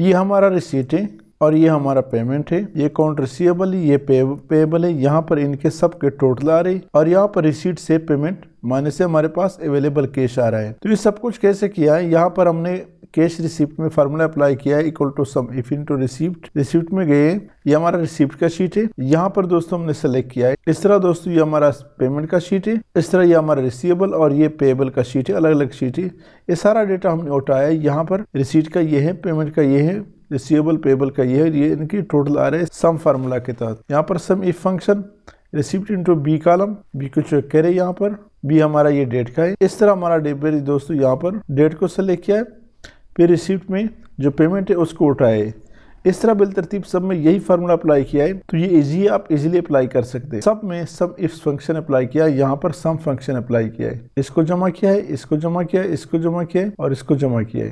ये हमारा रिसीट है और ये हमारा पेमेंट है ये अकाउंट रिसीवेबल है ये पेबल है यहाँ पर इनके सब के टोटल आ रही और यहाँ पर रिसीट से पेमेंट माने से हमारे पास अवेलेबल कैश आ रहा है तो ये सब कुछ कैसे किया है यहाँ पर हमने कैश रिसिप्ट में फार्मूला अप्लाई किया है equal to sum if into receipt receipt में गए ये हमारा रिसिप्ट का शीट है यहाँ पर दोस्तों हमने सेलेक्ट किया है इस तरह दोस्तों ये हमारा पेमेंट का शीट है इस तरह ये हमारा रिसीवेबल और ये पेएबल का शीट है अलग अलग शीट है ये सारा डेटा हमने उठाया है यहाँ पर रिसीट का ये है पेमेंट का ये है रिसीवेबल पेबल का ये है ये इनकी टोटल आ रहा है सम फार्मूला के तहत यहाँ पर sum if function receipt into B column B को चेक करें यहाँ पर बी हमारा ये डेट का है इस तरह हमारा डेबरी दोस्तों यहाँ पर डेट को सेलेक्ट किया है पे रिसिप्ट में जो पेमेंट है उसको उठाए इस तरह तरतीब सब में यही फार्मूला अप्लाई किया है तो ये इजी आप इजीली अप्लाई कर सकते हैं सब में सब इफ्स फंक्शन अप्लाई किया है यहाँ पर सम फंक्शन अप्लाई किया है इसको जमा किया है इसको जमा किया है इसको जमा किया है और इसको जमा किया है